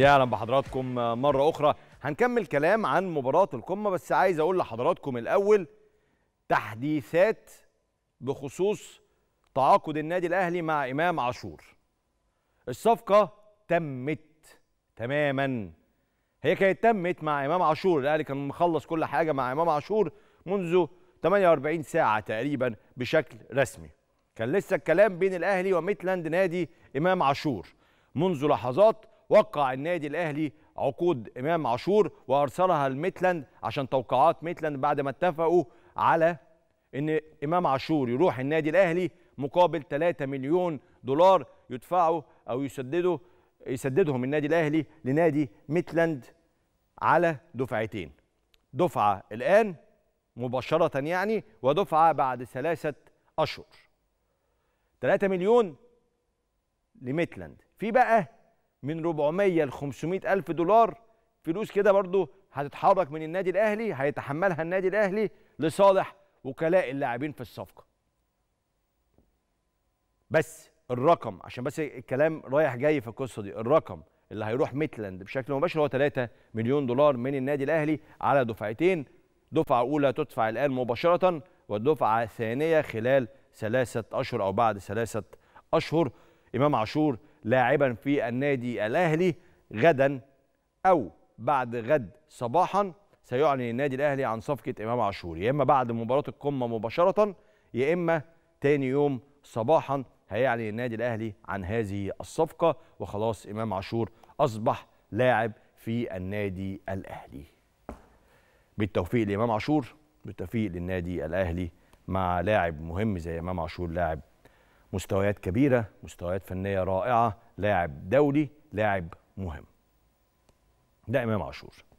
يا اهلا بحضراتكم مره اخرى هنكمل كلام عن مباراه القمه بس عايز اقول لحضراتكم الاول تحديثات بخصوص تعاقد النادي الاهلي مع امام عاشور الصفقه تمت تماما هي كانت تمت مع امام عاشور الاهلي كان مخلص كل حاجه مع امام عاشور منذ 48 ساعه تقريبا بشكل رسمي كان لسه الكلام بين الاهلي وميتلاند نادي امام عاشور منذ لحظات وقع النادي الاهلي عقود امام عاشور وارسلها لميتلاند عشان توقيعات ميتلاند بعد ما اتفقوا على ان امام عاشور يروح النادي الاهلي مقابل 3 مليون دولار يدفعوا او يسددوا يسددهم النادي الاهلي لنادي ميتلاند على دفعتين دفعه الان مباشره يعني ودفعه بعد ثلاثه اشهر 3 مليون لميتلاند في بقى من 400 ل 500 الف دولار فلوس كده برضو هتتحرك من النادي الاهلي هيتحملها النادي الاهلي لصالح وكلاء اللاعبين في الصفقه بس الرقم عشان بس الكلام رايح جاي في القصه دي الرقم اللي هيروح ميتلاند بشكل مباشر هو 3 مليون دولار من النادي الاهلي على دفعتين دفعه اولى تدفع الان مباشره والدفعه الثانيه خلال ثلاثه اشهر او بعد ثلاثه اشهر امام عاشور لاعبا في النادي الاهلي غدا او بعد غد صباحا سيعلن النادي الاهلي عن صفقه امام عاشور يا اما بعد مباراه القمه مباشره يا اما تاني يوم صباحا هيعلن النادي الاهلي عن هذه الصفقه وخلاص امام عاشور اصبح لاعب في النادي الاهلي بالتوفيق لامام عاشور بالتوفيق للنادي الاهلي مع لاعب مهم زي امام عاشور لاعب مستويات كبيرة مستويات فنية رائعة لاعب دولي لاعب مهم ده إمام عاشور